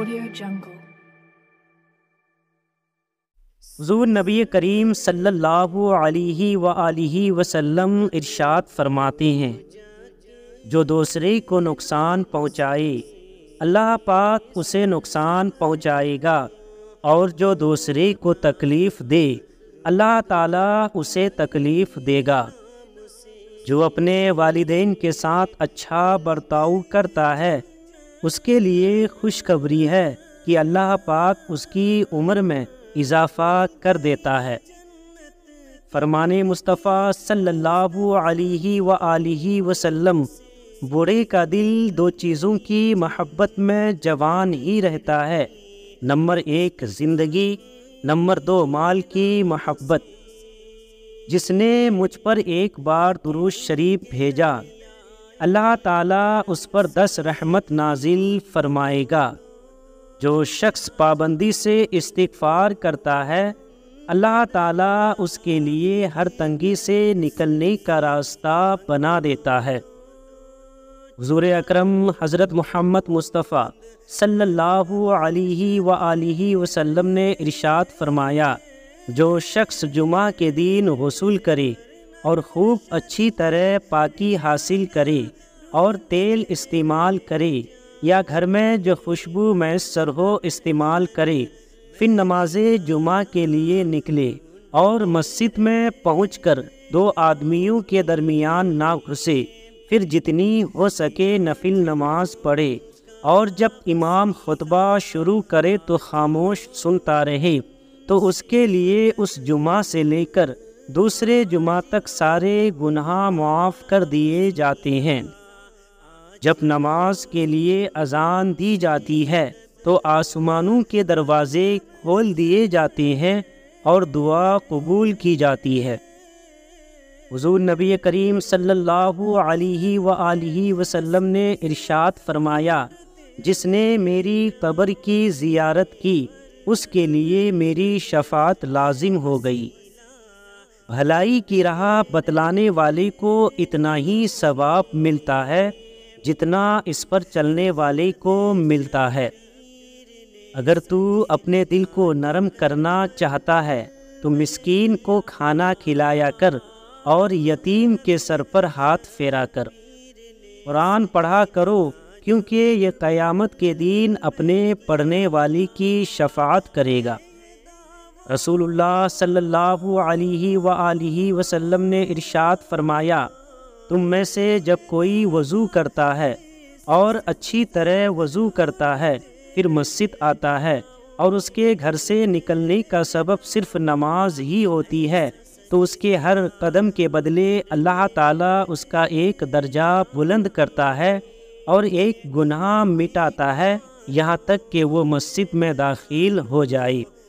Audio हजूर नबी करीम सल्लल्लाहु अलैहि व आलिहि वसल्लम इरशाद फरमाते हैं जो दूसरे को नुकसान पहुँचाए अल्लाह पाक उसे नुकसान पहुँचाएगा और जो दूसरे को तकलीफ़ दे अल्लाह ताला उसे तकलीफ़ देगा जो अपने वालदेन के साथ अच्छा बर्ताव करता है उसके लिए खुशखबरी है कि अल्लाह पाक उसकी उम्र में इजाफा कर देता है फरमान मुस्तफ़ा सल्लल्लाहु अलैहि व आलिहि वसल्लम बूढ़े का दिल दो चीज़ों की महब्बत में जवान ही रहता है नंबर एक ज़िंदगी नंबर दो माल की महब्बत जिसने मुझ पर एक बार दुरुज शरीफ भेजा अल्लाह ताला उस पर दस रहमत नाजिल फरमाएगा जो शख्स पाबंदी से इस्तफ़ार करता है अल्लाह ताला उसके लिए हर तंगी से निकलने का रास्ता बना देता है हजूर अकरम हज़रत मोहम्मद मुस्तफ़ा सल्लल्लाहु अलैहि व आलिहि वसल्लम ने इरशाद फरमाया जो शख्स जुमा के दिन वसूल करे और खूब अच्छी तरह पाकी हासिल करे और तेल इस्तेमाल करे या घर में जो खुशबू में हो इस्तेमाल करे फिर नमाज जुमा के लिए निकले और मस्जिद में पहुँच कर दो आदमियों के दरमियान ना घुसे फिर जितनी हो सके नफिल नमाज पढ़े और जब इमाम खुतबा शुरू करे तो खामोश सुनता रहे तो उसके लिए उस जुमा से लेकर दूसरे जुमा तक सारे गुनाह माफ़ कर दिए जाते हैं जब नमाज के लिए अजान दी जाती है तो आसमानों के दरवाज़े खोल दिए जाते हैं और दुआ कबूल की जाती है हजूर नबी करीम सल्लल्लाहु अलैहि सल्ला वसल्लम ने इरशाद फरमाया जिसने मेरी कब्र की ज़ियारत की उसके लिए मेरी शफात लाजिम हो गई भलाई की राह बतलाने वाले को इतना ही सवाब मिलता है जितना इस पर चलने वाले को मिलता है अगर तू अपने दिल को नरम करना चाहता है तो मिस्कीन को खाना खिलाया कर और यतीम के सर पर हाथ फेरा कर कुरान पढ़ा करो क्योंकि ये क़यामत के दिन अपने पढ़ने वाली की शफात करेगा रसूलुल्लाह सल्लल्लाहु अलैहि वसल्लम वसल्लम ने इरशाद फरमाया तुम में से जब कोई वज़ू करता है और अच्छी तरह वज़ू करता है फिर मस्जिद आता है और उसके घर से निकलने का सबब सिर्फ नमाज ही होती है तो उसके हर कदम के बदले अल्लाह ताला उसका एक दर्जा बुलंद करता है और एक गुनाह मिटाता है यहाँ तक कि वो मस्जिद में दाखिल हो जाए